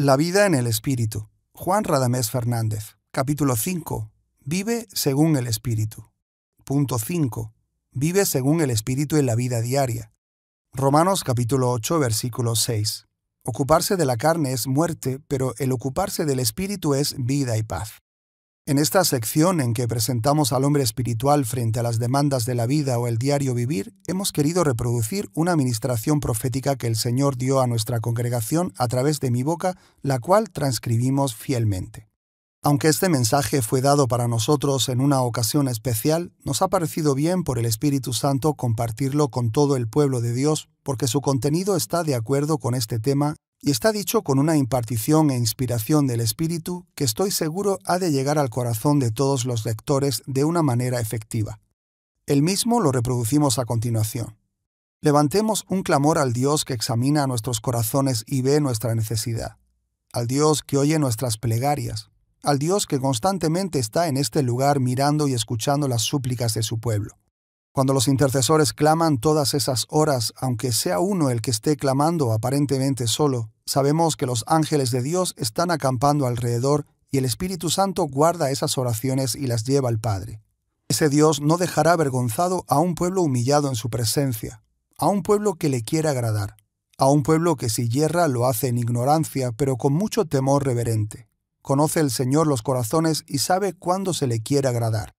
La vida en el Espíritu. Juan Radamés Fernández. Capítulo 5. Vive según el Espíritu. Punto 5. Vive según el Espíritu en la vida diaria. Romanos capítulo 8, versículo 6. Ocuparse de la carne es muerte, pero el ocuparse del Espíritu es vida y paz. En esta sección en que presentamos al hombre espiritual frente a las demandas de la vida o el diario vivir, hemos querido reproducir una administración profética que el Señor dio a nuestra congregación a través de mi boca, la cual transcribimos fielmente. Aunque este mensaje fue dado para nosotros en una ocasión especial, nos ha parecido bien por el Espíritu Santo compartirlo con todo el pueblo de Dios, porque su contenido está de acuerdo con este tema y está dicho con una impartición e inspiración del Espíritu que estoy seguro ha de llegar al corazón de todos los lectores de una manera efectiva. El mismo lo reproducimos a continuación. Levantemos un clamor al Dios que examina nuestros corazones y ve nuestra necesidad, al Dios que oye nuestras plegarias, al Dios que constantemente está en este lugar mirando y escuchando las súplicas de su pueblo. Cuando los intercesores claman todas esas horas, aunque sea uno el que esté clamando aparentemente solo, sabemos que los ángeles de Dios están acampando alrededor y el Espíritu Santo guarda esas oraciones y las lleva al Padre. Ese Dios no dejará avergonzado a un pueblo humillado en su presencia, a un pueblo que le quiere agradar, a un pueblo que si hierra lo hace en ignorancia, pero con mucho temor reverente. Conoce el Señor los corazones y sabe cuándo se le quiere agradar.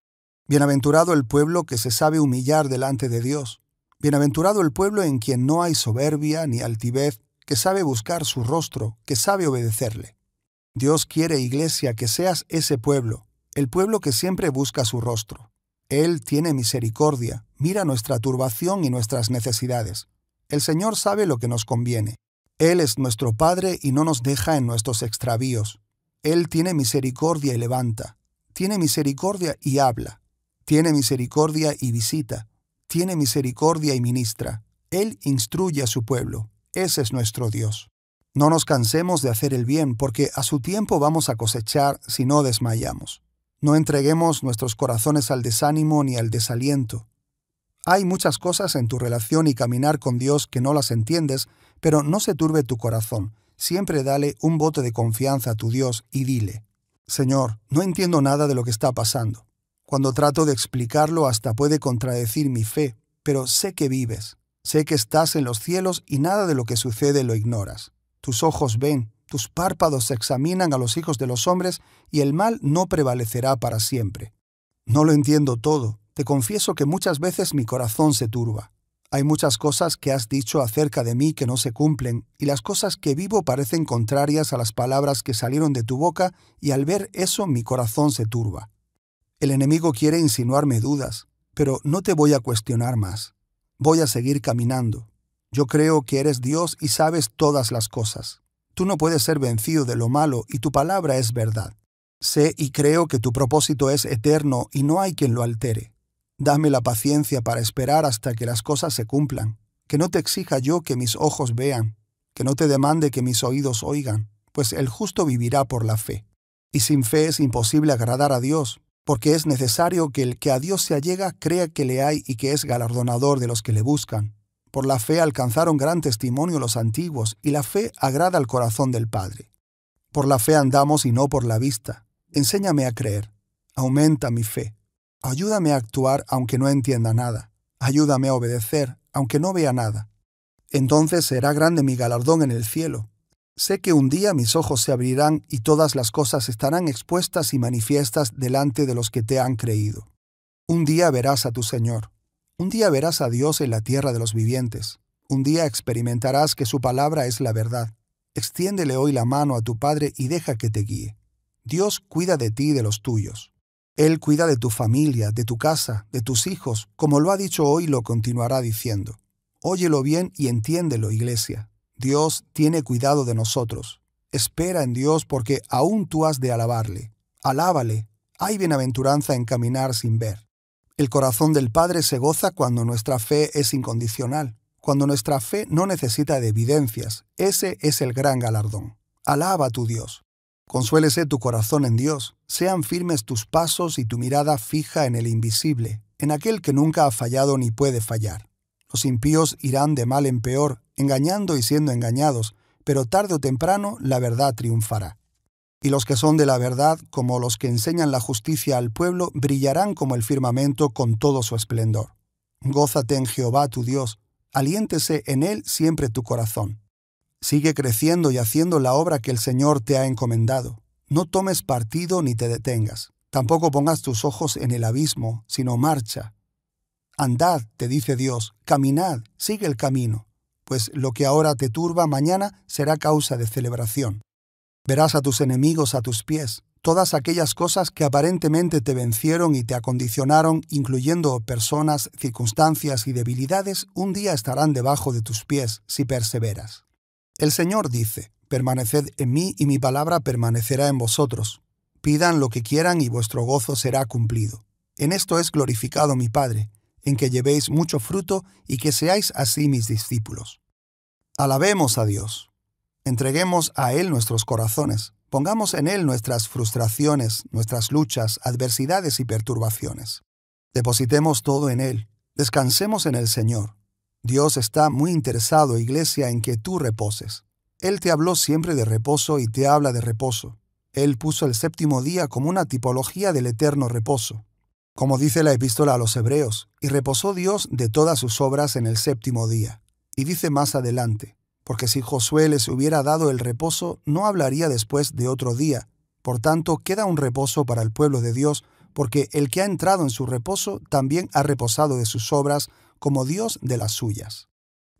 Bienaventurado el pueblo que se sabe humillar delante de Dios. Bienaventurado el pueblo en quien no hay soberbia ni altivez, que sabe buscar su rostro, que sabe obedecerle. Dios quiere, iglesia, que seas ese pueblo, el pueblo que siempre busca su rostro. Él tiene misericordia, mira nuestra turbación y nuestras necesidades. El Señor sabe lo que nos conviene. Él es nuestro Padre y no nos deja en nuestros extravíos. Él tiene misericordia y levanta. Tiene misericordia y habla tiene misericordia y visita, tiene misericordia y ministra. Él instruye a su pueblo. Ese es nuestro Dios. No nos cansemos de hacer el bien, porque a su tiempo vamos a cosechar si no desmayamos. No entreguemos nuestros corazones al desánimo ni al desaliento. Hay muchas cosas en tu relación y caminar con Dios que no las entiendes, pero no se turbe tu corazón. Siempre dale un bote de confianza a tu Dios y dile, Señor, no entiendo nada de lo que está pasando, cuando trato de explicarlo hasta puede contradecir mi fe, pero sé que vives, sé que estás en los cielos y nada de lo que sucede lo ignoras. Tus ojos ven, tus párpados examinan a los hijos de los hombres y el mal no prevalecerá para siempre. No lo entiendo todo, te confieso que muchas veces mi corazón se turba. Hay muchas cosas que has dicho acerca de mí que no se cumplen, y las cosas que vivo parecen contrarias a las palabras que salieron de tu boca, y al ver eso mi corazón se turba. El enemigo quiere insinuarme dudas, pero no te voy a cuestionar más. Voy a seguir caminando. Yo creo que eres Dios y sabes todas las cosas. Tú no puedes ser vencido de lo malo y tu palabra es verdad. Sé y creo que tu propósito es eterno y no hay quien lo altere. Dame la paciencia para esperar hasta que las cosas se cumplan, que no te exija yo que mis ojos vean, que no te demande que mis oídos oigan, pues el justo vivirá por la fe. Y sin fe es imposible agradar a Dios, porque es necesario que el que a Dios se allega crea que le hay y que es galardonador de los que le buscan. Por la fe alcanzaron gran testimonio los antiguos, y la fe agrada al corazón del Padre. Por la fe andamos y no por la vista. Enséñame a creer. Aumenta mi fe. Ayúdame a actuar aunque no entienda nada. Ayúdame a obedecer aunque no vea nada. Entonces será grande mi galardón en el cielo, Sé que un día mis ojos se abrirán y todas las cosas estarán expuestas y manifiestas delante de los que te han creído. Un día verás a tu Señor. Un día verás a Dios en la tierra de los vivientes. Un día experimentarás que su palabra es la verdad. Extiéndele hoy la mano a tu Padre y deja que te guíe. Dios cuida de ti y de los tuyos. Él cuida de tu familia, de tu casa, de tus hijos, como lo ha dicho hoy lo continuará diciendo. Óyelo bien y entiéndelo, iglesia. Dios tiene cuidado de nosotros. Espera en Dios porque aún tú has de alabarle. Alábale. Hay bienaventuranza en caminar sin ver. El corazón del Padre se goza cuando nuestra fe es incondicional, cuando nuestra fe no necesita de evidencias. Ese es el gran galardón. Alaba a tu Dios. Consuélese tu corazón en Dios, sean firmes tus pasos y tu mirada fija en el invisible, en aquel que nunca ha fallado ni puede fallar. Los impíos irán de mal en peor, engañando y siendo engañados, pero tarde o temprano la verdad triunfará. Y los que son de la verdad, como los que enseñan la justicia al pueblo, brillarán como el firmamento con todo su esplendor. Gózate en Jehová tu Dios, aliéntese en él siempre tu corazón. Sigue creciendo y haciendo la obra que el Señor te ha encomendado. No tomes partido ni te detengas. Tampoco pongas tus ojos en el abismo, sino marcha, Andad, te dice Dios, caminad, sigue el camino, pues lo que ahora te turba mañana será causa de celebración. Verás a tus enemigos a tus pies, todas aquellas cosas que aparentemente te vencieron y te acondicionaron, incluyendo personas, circunstancias y debilidades, un día estarán debajo de tus pies si perseveras. El Señor dice, Permaneced en mí y mi palabra permanecerá en vosotros. Pidan lo que quieran y vuestro gozo será cumplido. En esto es glorificado mi Padre, en que llevéis mucho fruto y que seáis así mis discípulos. Alabemos a Dios. Entreguemos a Él nuestros corazones. Pongamos en Él nuestras frustraciones, nuestras luchas, adversidades y perturbaciones. Depositemos todo en Él. Descansemos en el Señor. Dios está muy interesado, iglesia, en que tú reposes. Él te habló siempre de reposo y te habla de reposo. Él puso el séptimo día como una tipología del eterno reposo como dice la epístola a los Hebreos, y reposó Dios de todas sus obras en el séptimo día. Y dice más adelante, porque si Josué les hubiera dado el reposo, no hablaría después de otro día. Por tanto, queda un reposo para el pueblo de Dios, porque el que ha entrado en su reposo también ha reposado de sus obras, como Dios de las suyas.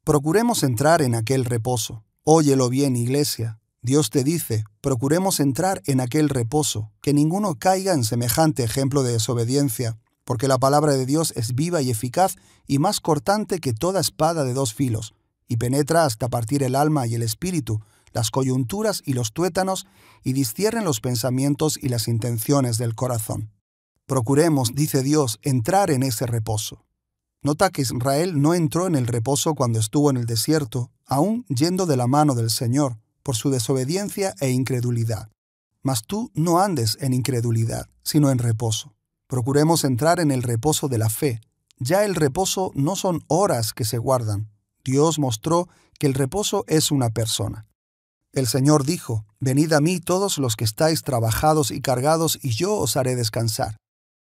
Procuremos entrar en aquel reposo. Óyelo bien, iglesia. Dios te dice, procuremos entrar en aquel reposo, que ninguno caiga en semejante ejemplo de desobediencia, porque la palabra de Dios es viva y eficaz y más cortante que toda espada de dos filos, y penetra hasta partir el alma y el espíritu, las coyunturas y los tuétanos, y discierren los pensamientos y las intenciones del corazón. Procuremos, dice Dios, entrar en ese reposo. Nota que Israel no entró en el reposo cuando estuvo en el desierto, aún yendo de la mano del Señor, por su desobediencia e incredulidad. Mas tú no andes en incredulidad, sino en reposo. Procuremos entrar en el reposo de la fe. Ya el reposo no son horas que se guardan. Dios mostró que el reposo es una persona. El Señor dijo, Venid a mí todos los que estáis trabajados y cargados, y yo os haré descansar.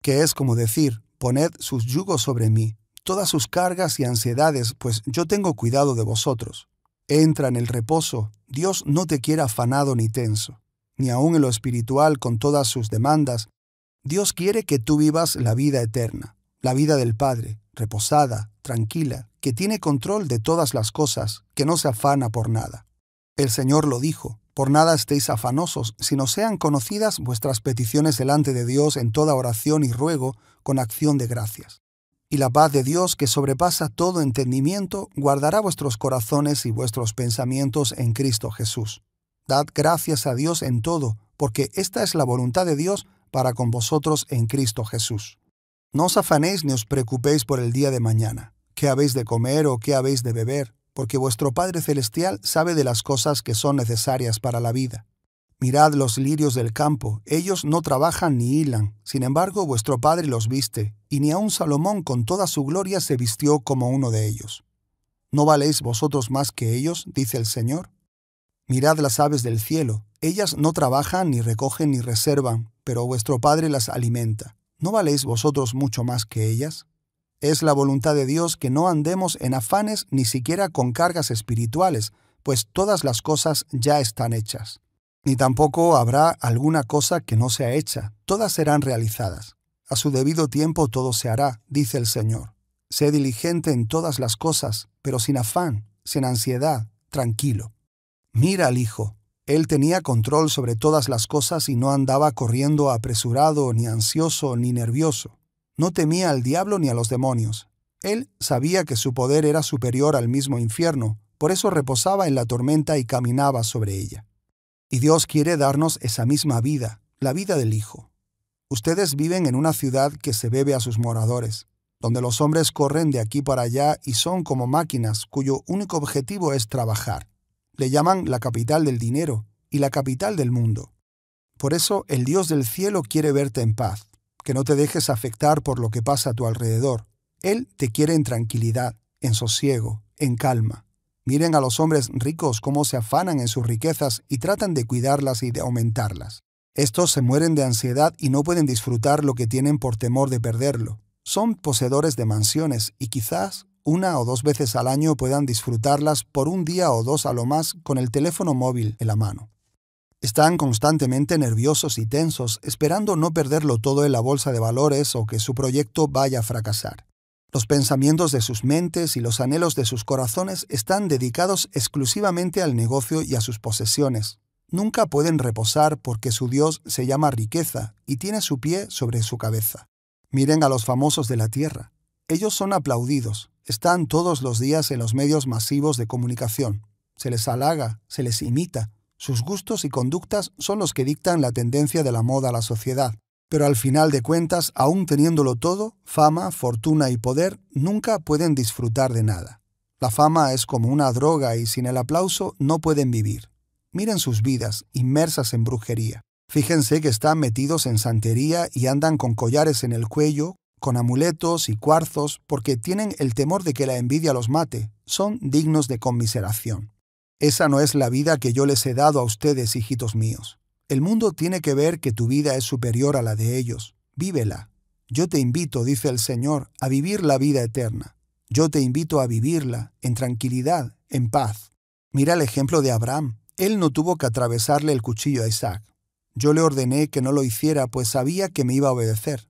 Que es como decir, poned sus yugos sobre mí, todas sus cargas y ansiedades, pues yo tengo cuidado de vosotros. Entra en el reposo, Dios no te quiere afanado ni tenso, ni aun en lo espiritual con todas sus demandas. Dios quiere que tú vivas la vida eterna, la vida del Padre, reposada, tranquila, que tiene control de todas las cosas, que no se afana por nada. El Señor lo dijo, por nada estéis afanosos, sino sean conocidas vuestras peticiones delante de Dios en toda oración y ruego con acción de gracias y la paz de Dios que sobrepasa todo entendimiento guardará vuestros corazones y vuestros pensamientos en Cristo Jesús. Dad gracias a Dios en todo, porque esta es la voluntad de Dios para con vosotros en Cristo Jesús. No os afanéis ni os preocupéis por el día de mañana, qué habéis de comer o qué habéis de beber, porque vuestro Padre Celestial sabe de las cosas que son necesarias para la vida. Mirad los lirios del campo, ellos no trabajan ni hilan, sin embargo vuestro Padre los viste, y ni aun Salomón con toda su gloria se vistió como uno de ellos. ¿No valéis vosotros más que ellos? dice el Señor. Mirad las aves del cielo, ellas no trabajan, ni recogen, ni reservan, pero vuestro Padre las alimenta. ¿No valéis vosotros mucho más que ellas? Es la voluntad de Dios que no andemos en afanes ni siquiera con cargas espirituales, pues todas las cosas ya están hechas ni tampoco habrá alguna cosa que no sea hecha, todas serán realizadas. A su debido tiempo todo se hará, dice el Señor. Sé diligente en todas las cosas, pero sin afán, sin ansiedad, tranquilo. Mira al Hijo. Él tenía control sobre todas las cosas y no andaba corriendo apresurado, ni ansioso, ni nervioso. No temía al diablo ni a los demonios. Él sabía que su poder era superior al mismo infierno, por eso reposaba en la tormenta y caminaba sobre ella. Y Dios quiere darnos esa misma vida, la vida del Hijo. Ustedes viven en una ciudad que se bebe a sus moradores, donde los hombres corren de aquí para allá y son como máquinas cuyo único objetivo es trabajar. Le llaman la capital del dinero y la capital del mundo. Por eso el Dios del cielo quiere verte en paz, que no te dejes afectar por lo que pasa a tu alrededor. Él te quiere en tranquilidad, en sosiego, en calma. Miren a los hombres ricos cómo se afanan en sus riquezas y tratan de cuidarlas y de aumentarlas. Estos se mueren de ansiedad y no pueden disfrutar lo que tienen por temor de perderlo. Son poseedores de mansiones y quizás una o dos veces al año puedan disfrutarlas por un día o dos a lo más con el teléfono móvil en la mano. Están constantemente nerviosos y tensos, esperando no perderlo todo en la bolsa de valores o que su proyecto vaya a fracasar. Los pensamientos de sus mentes y los anhelos de sus corazones están dedicados exclusivamente al negocio y a sus posesiones. Nunca pueden reposar porque su Dios se llama riqueza y tiene su pie sobre su cabeza. Miren a los famosos de la tierra. Ellos son aplaudidos, están todos los días en los medios masivos de comunicación. Se les halaga, se les imita. Sus gustos y conductas son los que dictan la tendencia de la moda a la sociedad. Pero al final de cuentas, aún teniéndolo todo, fama, fortuna y poder, nunca pueden disfrutar de nada. La fama es como una droga y sin el aplauso no pueden vivir. Miren sus vidas, inmersas en brujería. Fíjense que están metidos en santería y andan con collares en el cuello, con amuletos y cuarzos, porque tienen el temor de que la envidia los mate. Son dignos de conmiseración. Esa no es la vida que yo les he dado a ustedes, hijitos míos. El mundo tiene que ver que tu vida es superior a la de ellos. Vívela. Yo te invito, dice el Señor, a vivir la vida eterna. Yo te invito a vivirla en tranquilidad, en paz. Mira el ejemplo de Abraham. Él no tuvo que atravesarle el cuchillo a Isaac. Yo le ordené que no lo hiciera, pues sabía que me iba a obedecer.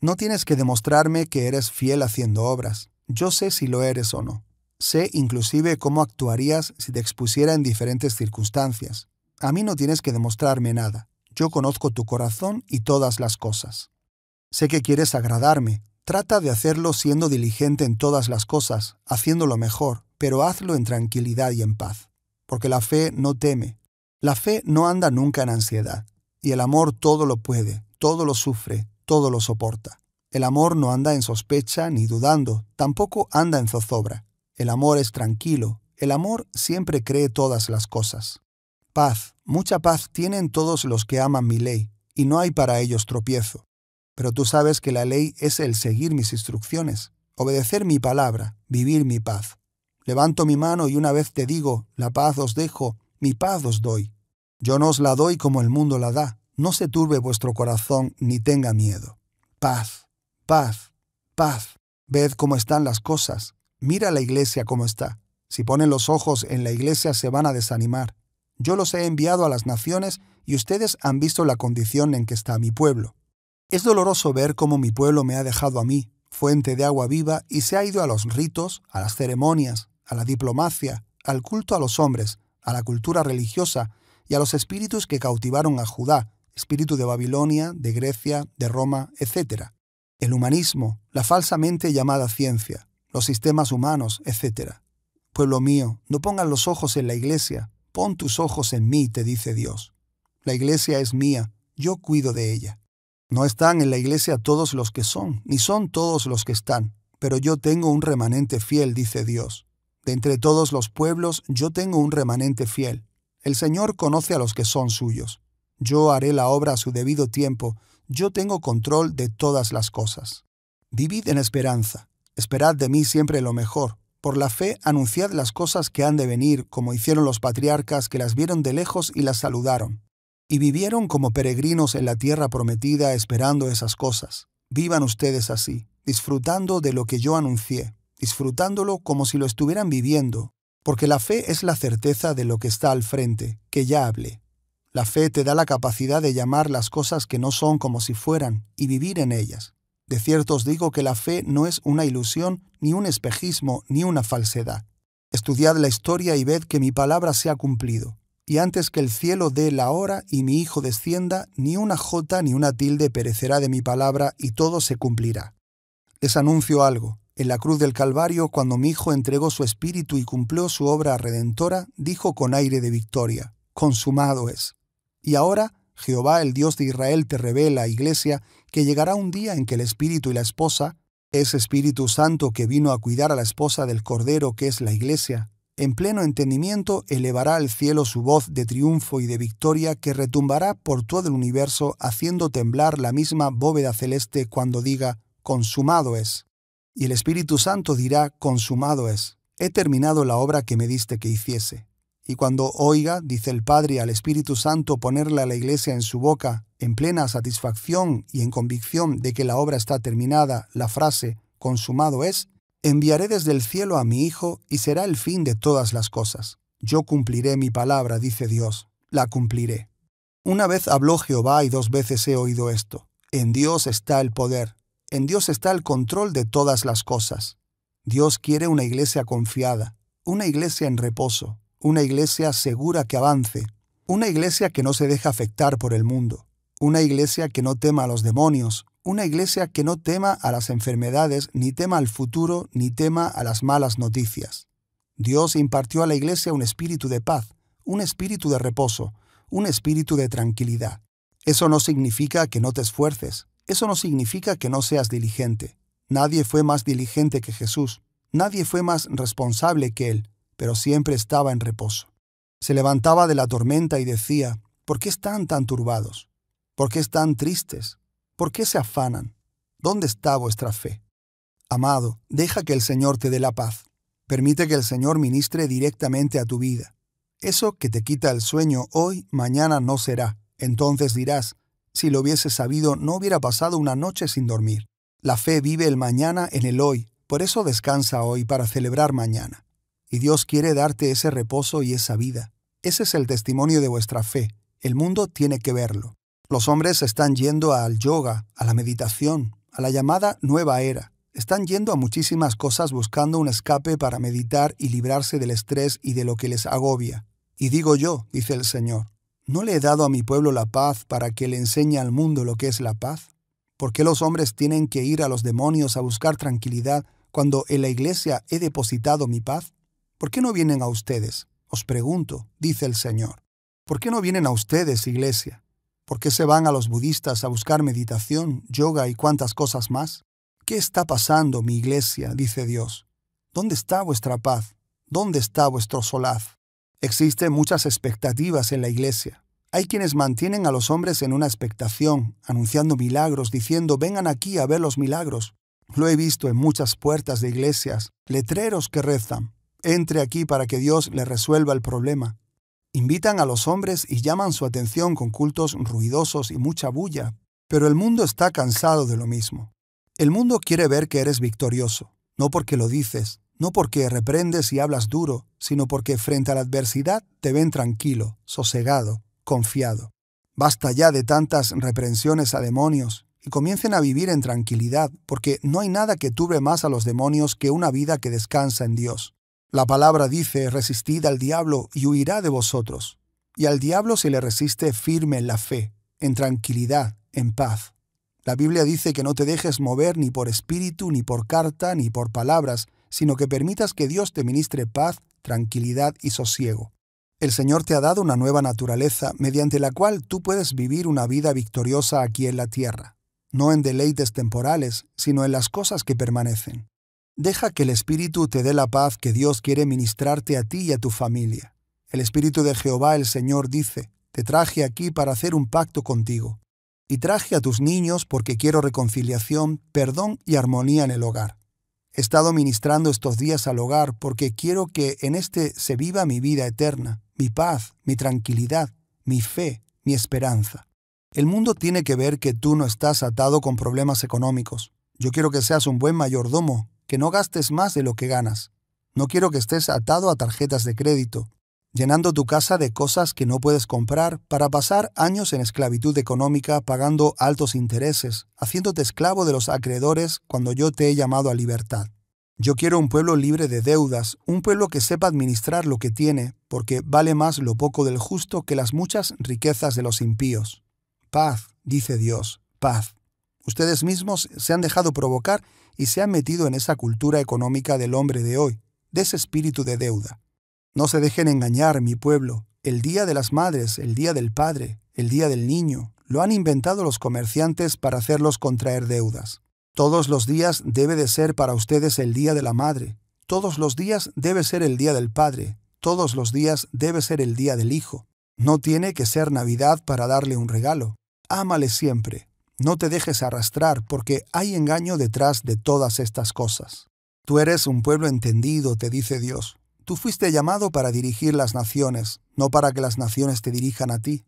No tienes que demostrarme que eres fiel haciendo obras. Yo sé si lo eres o no. Sé inclusive cómo actuarías si te expusiera en diferentes circunstancias. A mí no tienes que demostrarme nada. Yo conozco tu corazón y todas las cosas. Sé que quieres agradarme. Trata de hacerlo siendo diligente en todas las cosas, haciéndolo mejor, pero hazlo en tranquilidad y en paz. Porque la fe no teme. La fe no anda nunca en ansiedad. Y el amor todo lo puede, todo lo sufre, todo lo soporta. El amor no anda en sospecha ni dudando, tampoco anda en zozobra. El amor es tranquilo, el amor siempre cree todas las cosas paz, mucha paz tienen todos los que aman mi ley, y no hay para ellos tropiezo. Pero tú sabes que la ley es el seguir mis instrucciones, obedecer mi palabra, vivir mi paz. Levanto mi mano y una vez te digo, la paz os dejo, mi paz os doy. Yo no os la doy como el mundo la da, no se turbe vuestro corazón ni tenga miedo. Paz, paz, paz. Ved cómo están las cosas. Mira la iglesia cómo está. Si ponen los ojos en la iglesia se van a desanimar. Yo los he enviado a las naciones y ustedes han visto la condición en que está mi pueblo. Es doloroso ver cómo mi pueblo me ha dejado a mí, fuente de agua viva, y se ha ido a los ritos, a las ceremonias, a la diplomacia, al culto a los hombres, a la cultura religiosa y a los espíritus que cautivaron a Judá, espíritu de Babilonia, de Grecia, de Roma, etc. El humanismo, la falsamente llamada ciencia, los sistemas humanos, etc. Pueblo mío, no pongan los ojos en la iglesia, Pon tus ojos en mí, te dice Dios. La iglesia es mía, yo cuido de ella. No están en la iglesia todos los que son, ni son todos los que están, pero yo tengo un remanente fiel, dice Dios. De entre todos los pueblos yo tengo un remanente fiel. El Señor conoce a los que son suyos. Yo haré la obra a su debido tiempo, yo tengo control de todas las cosas. Vivid en esperanza, esperad de mí siempre lo mejor, por la fe anunciad las cosas que han de venir, como hicieron los patriarcas que las vieron de lejos y las saludaron. Y vivieron como peregrinos en la tierra prometida esperando esas cosas. Vivan ustedes así, disfrutando de lo que yo anuncié, disfrutándolo como si lo estuvieran viviendo, porque la fe es la certeza de lo que está al frente, que ya hablé. La fe te da la capacidad de llamar las cosas que no son como si fueran y vivir en ellas. De cierto os digo que la fe no es una ilusión, ni un espejismo, ni una falsedad. Estudiad la historia y ved que mi palabra se ha cumplido. Y antes que el cielo dé la hora y mi hijo descienda, ni una jota ni una tilde perecerá de mi palabra y todo se cumplirá. Les anuncio algo. En la cruz del Calvario, cuando mi hijo entregó su espíritu y cumplió su obra redentora, dijo con aire de victoria, consumado es. Y ahora Jehová el Dios de Israel te revela, iglesia, que llegará un día en que el Espíritu y la esposa, ese Espíritu Santo que vino a cuidar a la esposa del Cordero que es la iglesia, en pleno entendimiento elevará al cielo su voz de triunfo y de victoria que retumbará por todo el universo haciendo temblar la misma bóveda celeste cuando diga, consumado es. Y el Espíritu Santo dirá, consumado es, he terminado la obra que me diste que hiciese. Y cuando oiga, dice el Padre, al Espíritu Santo ponerle a la iglesia en su boca, en plena satisfacción y en convicción de que la obra está terminada, la frase, consumado es, enviaré desde el cielo a mi Hijo y será el fin de todas las cosas. Yo cumpliré mi palabra, dice Dios, la cumpliré. Una vez habló Jehová y dos veces he oído esto. En Dios está el poder, en Dios está el control de todas las cosas. Dios quiere una iglesia confiada, una iglesia en reposo, una iglesia segura que avance, una iglesia que no se deja afectar por el mundo, una iglesia que no tema a los demonios, una iglesia que no tema a las enfermedades, ni tema al futuro, ni tema a las malas noticias. Dios impartió a la iglesia un espíritu de paz, un espíritu de reposo, un espíritu de tranquilidad. Eso no significa que no te esfuerces, eso no significa que no seas diligente. Nadie fue más diligente que Jesús, nadie fue más responsable que Él, pero siempre estaba en reposo. Se levantaba de la tormenta y decía, ¿por qué están tan turbados? ¿Por qué están tristes? ¿Por qué se afanan? ¿Dónde está vuestra fe? Amado, deja que el Señor te dé la paz. Permite que el Señor ministre directamente a tu vida. Eso que te quita el sueño hoy, mañana no será. Entonces dirás, si lo hubiese sabido, no hubiera pasado una noche sin dormir. La fe vive el mañana en el hoy, por eso descansa hoy para celebrar mañana y Dios quiere darte ese reposo y esa vida. Ese es el testimonio de vuestra fe. El mundo tiene que verlo. Los hombres están yendo al yoga, a la meditación, a la llamada nueva era. Están yendo a muchísimas cosas buscando un escape para meditar y librarse del estrés y de lo que les agobia. Y digo yo, dice el Señor, ¿no le he dado a mi pueblo la paz para que le enseñe al mundo lo que es la paz? ¿Por qué los hombres tienen que ir a los demonios a buscar tranquilidad cuando en la iglesia he depositado mi paz? ¿Por qué no vienen a ustedes? Os pregunto, dice el Señor. ¿Por qué no vienen a ustedes, iglesia? ¿Por qué se van a los budistas a buscar meditación, yoga y cuantas cosas más? ¿Qué está pasando, mi iglesia? dice Dios. ¿Dónde está vuestra paz? ¿Dónde está vuestro solaz? Existen muchas expectativas en la iglesia. Hay quienes mantienen a los hombres en una expectación, anunciando milagros, diciendo, vengan aquí a ver los milagros. Lo he visto en muchas puertas de iglesias, letreros que rezan, entre aquí para que Dios le resuelva el problema. Invitan a los hombres y llaman su atención con cultos ruidosos y mucha bulla, pero el mundo está cansado de lo mismo. El mundo quiere ver que eres victorioso, no porque lo dices, no porque reprendes y hablas duro, sino porque frente a la adversidad te ven tranquilo, sosegado, confiado. Basta ya de tantas reprensiones a demonios y comiencen a vivir en tranquilidad, porque no hay nada que tuve más a los demonios que una vida que descansa en Dios. La palabra dice, resistid al diablo y huirá de vosotros. Y al diablo se le resiste firme en la fe, en tranquilidad, en paz. La Biblia dice que no te dejes mover ni por espíritu, ni por carta, ni por palabras, sino que permitas que Dios te ministre paz, tranquilidad y sosiego. El Señor te ha dado una nueva naturaleza mediante la cual tú puedes vivir una vida victoriosa aquí en la tierra, no en deleites temporales, sino en las cosas que permanecen. Deja que el Espíritu te dé la paz que Dios quiere ministrarte a ti y a tu familia. El Espíritu de Jehová el Señor dice, Te traje aquí para hacer un pacto contigo, y traje a tus niños porque quiero reconciliación, perdón y armonía en el hogar. He estado ministrando estos días al hogar porque quiero que en este se viva mi vida eterna, mi paz, mi tranquilidad, mi fe, mi esperanza. El mundo tiene que ver que tú no estás atado con problemas económicos. Yo quiero que seas un buen mayordomo que no gastes más de lo que ganas. No quiero que estés atado a tarjetas de crédito, llenando tu casa de cosas que no puedes comprar para pasar años en esclavitud económica pagando altos intereses, haciéndote esclavo de los acreedores cuando yo te he llamado a libertad. Yo quiero un pueblo libre de deudas, un pueblo que sepa administrar lo que tiene, porque vale más lo poco del justo que las muchas riquezas de los impíos. Paz, dice Dios, paz. Ustedes mismos se han dejado provocar y se han metido en esa cultura económica del hombre de hoy, de ese espíritu de deuda. No se dejen engañar, mi pueblo. El Día de las Madres, el Día del Padre, el Día del Niño, lo han inventado los comerciantes para hacerlos contraer deudas. Todos los días debe de ser para ustedes el Día de la Madre, todos los días debe ser el Día del Padre, todos los días debe ser el Día del Hijo. No tiene que ser Navidad para darle un regalo. Ámale siempre, no te dejes arrastrar porque hay engaño detrás de todas estas cosas. Tú eres un pueblo entendido, te dice Dios. Tú fuiste llamado para dirigir las naciones, no para que las naciones te dirijan a ti.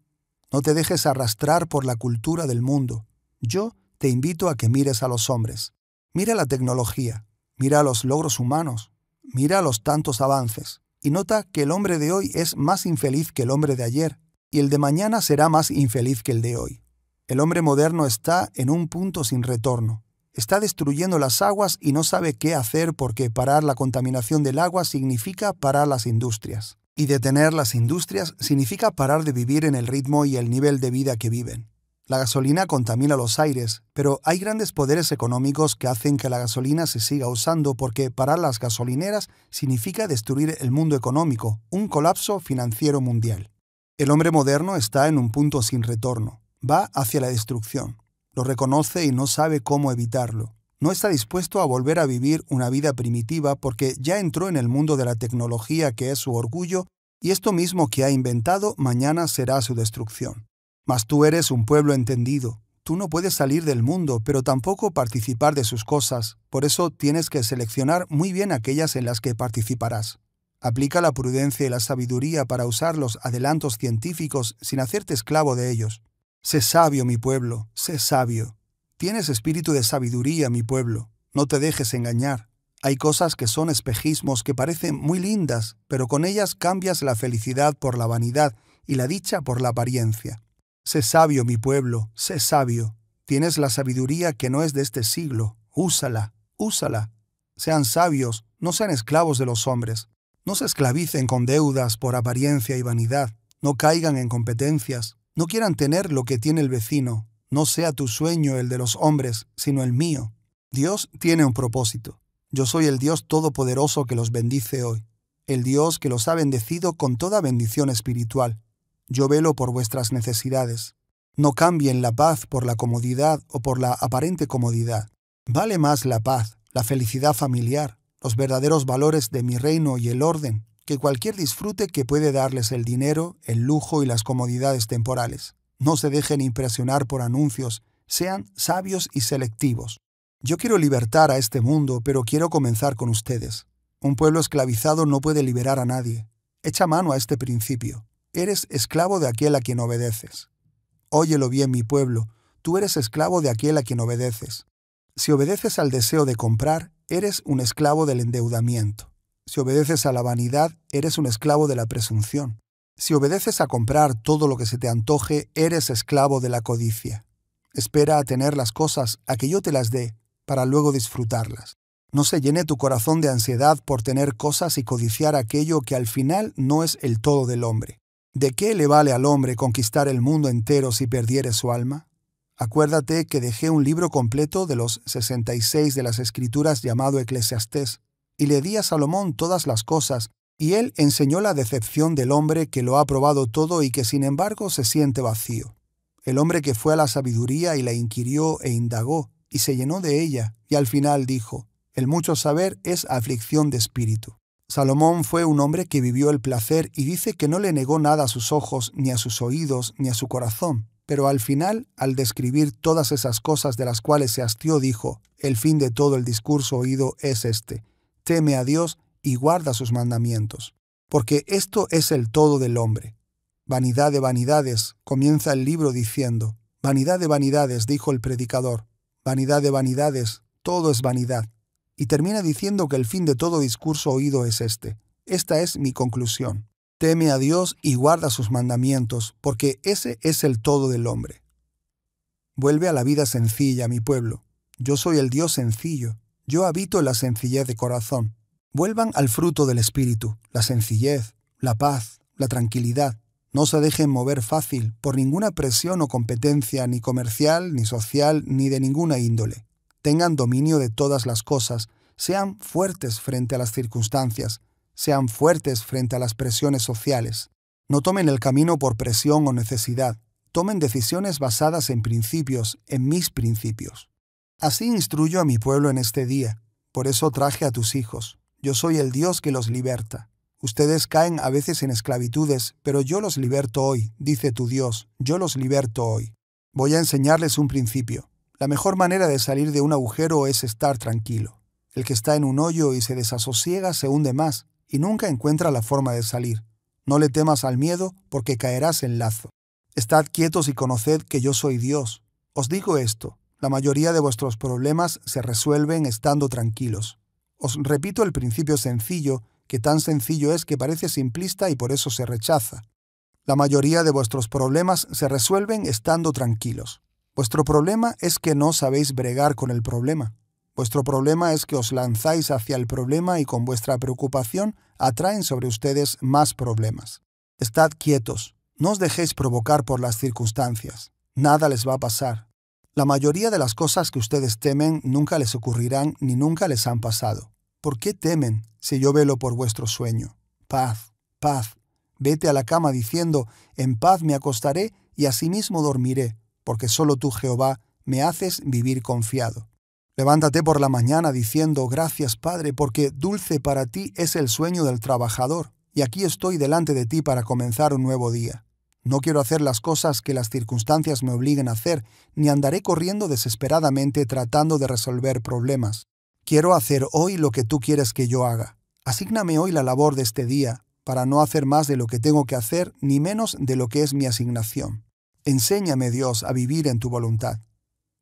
No te dejes arrastrar por la cultura del mundo. Yo te invito a que mires a los hombres. Mira la tecnología, mira los logros humanos, mira los tantos avances, y nota que el hombre de hoy es más infeliz que el hombre de ayer, y el de mañana será más infeliz que el de hoy. El hombre moderno está en un punto sin retorno. Está destruyendo las aguas y no sabe qué hacer porque parar la contaminación del agua significa parar las industrias. Y detener las industrias significa parar de vivir en el ritmo y el nivel de vida que viven. La gasolina contamina los aires, pero hay grandes poderes económicos que hacen que la gasolina se siga usando porque parar las gasolineras significa destruir el mundo económico, un colapso financiero mundial. El hombre moderno está en un punto sin retorno va hacia la destrucción. Lo reconoce y no sabe cómo evitarlo. No está dispuesto a volver a vivir una vida primitiva porque ya entró en el mundo de la tecnología que es su orgullo y esto mismo que ha inventado mañana será su destrucción. Mas tú eres un pueblo entendido. Tú no puedes salir del mundo, pero tampoco participar de sus cosas. Por eso tienes que seleccionar muy bien aquellas en las que participarás. Aplica la prudencia y la sabiduría para usar los adelantos científicos sin hacerte esclavo de ellos. Sé sabio, mi pueblo, sé sabio. Tienes espíritu de sabiduría, mi pueblo. No te dejes engañar. Hay cosas que son espejismos que parecen muy lindas, pero con ellas cambias la felicidad por la vanidad y la dicha por la apariencia. Sé sabio, mi pueblo, sé sabio. Tienes la sabiduría que no es de este siglo. Úsala, úsala. Sean sabios, no sean esclavos de los hombres. No se esclavicen con deudas por apariencia y vanidad. No caigan en competencias. No quieran tener lo que tiene el vecino, no sea tu sueño el de los hombres, sino el mío. Dios tiene un propósito. Yo soy el Dios Todopoderoso que los bendice hoy, el Dios que los ha bendecido con toda bendición espiritual. Yo velo por vuestras necesidades. No cambien la paz por la comodidad o por la aparente comodidad. Vale más la paz, la felicidad familiar, los verdaderos valores de mi reino y el orden, que cualquier disfrute que puede darles el dinero, el lujo y las comodidades temporales. No se dejen impresionar por anuncios, sean sabios y selectivos. Yo quiero libertar a este mundo, pero quiero comenzar con ustedes. Un pueblo esclavizado no puede liberar a nadie. Echa mano a este principio. Eres esclavo de aquel a quien obedeces. Óyelo bien, mi pueblo, tú eres esclavo de aquel a quien obedeces. Si obedeces al deseo de comprar, eres un esclavo del endeudamiento. Si obedeces a la vanidad, eres un esclavo de la presunción. Si obedeces a comprar todo lo que se te antoje, eres esclavo de la codicia. Espera a tener las cosas, a que yo te las dé, para luego disfrutarlas. No se llene tu corazón de ansiedad por tener cosas y codiciar aquello que al final no es el todo del hombre. ¿De qué le vale al hombre conquistar el mundo entero si perdiere su alma? Acuérdate que dejé un libro completo de los 66 de las Escrituras llamado Eclesiastés y le di a Salomón todas las cosas, y él enseñó la decepción del hombre que lo ha probado todo y que sin embargo se siente vacío. El hombre que fue a la sabiduría y la inquirió e indagó, y se llenó de ella, y al final dijo, El mucho saber es aflicción de espíritu. Salomón fue un hombre que vivió el placer y dice que no le negó nada a sus ojos, ni a sus oídos, ni a su corazón, pero al final, al describir todas esas cosas de las cuales se hastió, dijo, El fin de todo el discurso oído es este, teme a Dios y guarda sus mandamientos, porque esto es el todo del hombre. Vanidad de vanidades, comienza el libro diciendo, Vanidad de vanidades, dijo el predicador, vanidad de vanidades, todo es vanidad. Y termina diciendo que el fin de todo discurso oído es este. Esta es mi conclusión. Teme a Dios y guarda sus mandamientos, porque ese es el todo del hombre. Vuelve a la vida sencilla, mi pueblo. Yo soy el Dios sencillo. Yo habito la sencillez de corazón. Vuelvan al fruto del Espíritu, la sencillez, la paz, la tranquilidad. No se dejen mover fácil por ninguna presión o competencia, ni comercial, ni social, ni de ninguna índole. Tengan dominio de todas las cosas, sean fuertes frente a las circunstancias, sean fuertes frente a las presiones sociales. No tomen el camino por presión o necesidad, tomen decisiones basadas en principios, en mis principios. Así instruyo a mi pueblo en este día, por eso traje a tus hijos. Yo soy el Dios que los liberta. Ustedes caen a veces en esclavitudes, pero yo los liberto hoy, dice tu Dios, yo los liberto hoy. Voy a enseñarles un principio. La mejor manera de salir de un agujero es estar tranquilo. El que está en un hoyo y se desasosiega se hunde más y nunca encuentra la forma de salir. No le temas al miedo porque caerás en lazo. Estad quietos y conoced que yo soy Dios. Os digo esto, la mayoría de vuestros problemas se resuelven estando tranquilos. Os repito el principio sencillo, que tan sencillo es que parece simplista y por eso se rechaza. La mayoría de vuestros problemas se resuelven estando tranquilos. Vuestro problema es que no sabéis bregar con el problema. Vuestro problema es que os lanzáis hacia el problema y con vuestra preocupación atraen sobre ustedes más problemas. Estad quietos, no os dejéis provocar por las circunstancias. Nada les va a pasar. La mayoría de las cosas que ustedes temen nunca les ocurrirán ni nunca les han pasado. ¿Por qué temen si yo velo por vuestro sueño? Paz, paz. Vete a la cama diciendo, en paz me acostaré y asimismo dormiré, porque solo tú, Jehová, me haces vivir confiado. Levántate por la mañana diciendo, gracias Padre, porque dulce para ti es el sueño del trabajador, y aquí estoy delante de ti para comenzar un nuevo día. No quiero hacer las cosas que las circunstancias me obliguen a hacer, ni andaré corriendo desesperadamente tratando de resolver problemas. Quiero hacer hoy lo que tú quieres que yo haga. Asígname hoy la labor de este día, para no hacer más de lo que tengo que hacer, ni menos de lo que es mi asignación. Enséñame, Dios, a vivir en tu voluntad.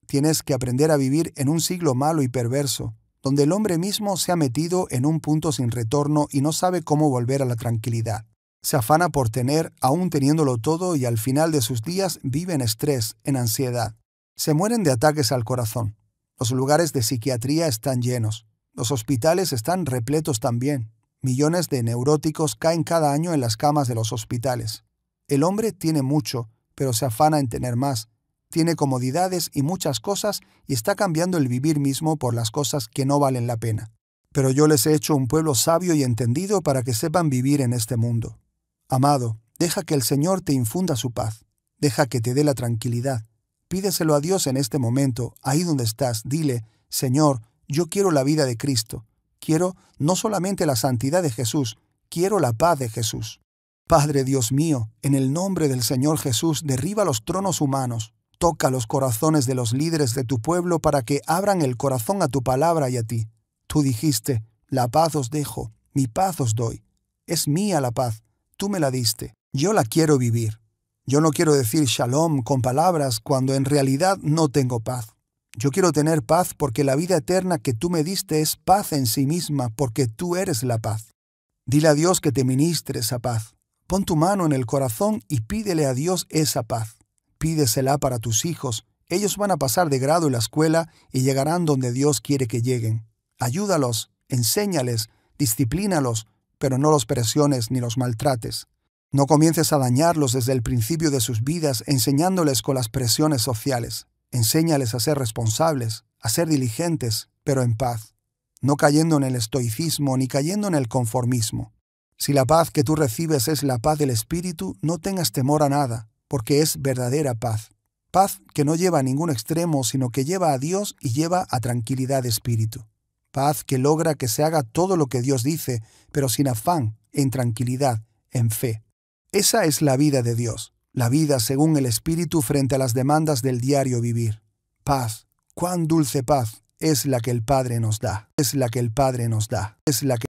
Tienes que aprender a vivir en un siglo malo y perverso, donde el hombre mismo se ha metido en un punto sin retorno y no sabe cómo volver a la tranquilidad. Se afana por tener, aún teniéndolo todo, y al final de sus días vive en estrés, en ansiedad. Se mueren de ataques al corazón. Los lugares de psiquiatría están llenos. Los hospitales están repletos también. Millones de neuróticos caen cada año en las camas de los hospitales. El hombre tiene mucho, pero se afana en tener más. Tiene comodidades y muchas cosas y está cambiando el vivir mismo por las cosas que no valen la pena. Pero yo les he hecho un pueblo sabio y entendido para que sepan vivir en este mundo. Amado, deja que el Señor te infunda su paz, deja que te dé la tranquilidad. Pídeselo a Dios en este momento, ahí donde estás, dile, Señor, yo quiero la vida de Cristo, quiero no solamente la santidad de Jesús, quiero la paz de Jesús. Padre Dios mío, en el nombre del Señor Jesús, derriba los tronos humanos, toca los corazones de los líderes de tu pueblo para que abran el corazón a tu palabra y a ti. Tú dijiste, la paz os dejo, mi paz os doy. Es mía la paz, tú me la diste. Yo la quiero vivir. Yo no quiero decir shalom con palabras cuando en realidad no tengo paz. Yo quiero tener paz porque la vida eterna que tú me diste es paz en sí misma, porque tú eres la paz. Dile a Dios que te ministre esa paz. Pon tu mano en el corazón y pídele a Dios esa paz. Pídesela para tus hijos. Ellos van a pasar de grado en la escuela y llegarán donde Dios quiere que lleguen. Ayúdalos, enséñales, disciplínalos, pero no los presiones ni los maltrates. No comiences a dañarlos desde el principio de sus vidas enseñándoles con las presiones sociales. Enséñales a ser responsables, a ser diligentes, pero en paz, no cayendo en el estoicismo ni cayendo en el conformismo. Si la paz que tú recibes es la paz del Espíritu, no tengas temor a nada, porque es verdadera paz. Paz que no lleva a ningún extremo, sino que lleva a Dios y lleva a tranquilidad de espíritu paz que logra que se haga todo lo que Dios dice, pero sin afán, en tranquilidad, en fe. Esa es la vida de Dios, la vida según el Espíritu frente a las demandas del diario vivir. Paz, cuán dulce paz es la que el Padre nos da, es la que el Padre nos da, es la que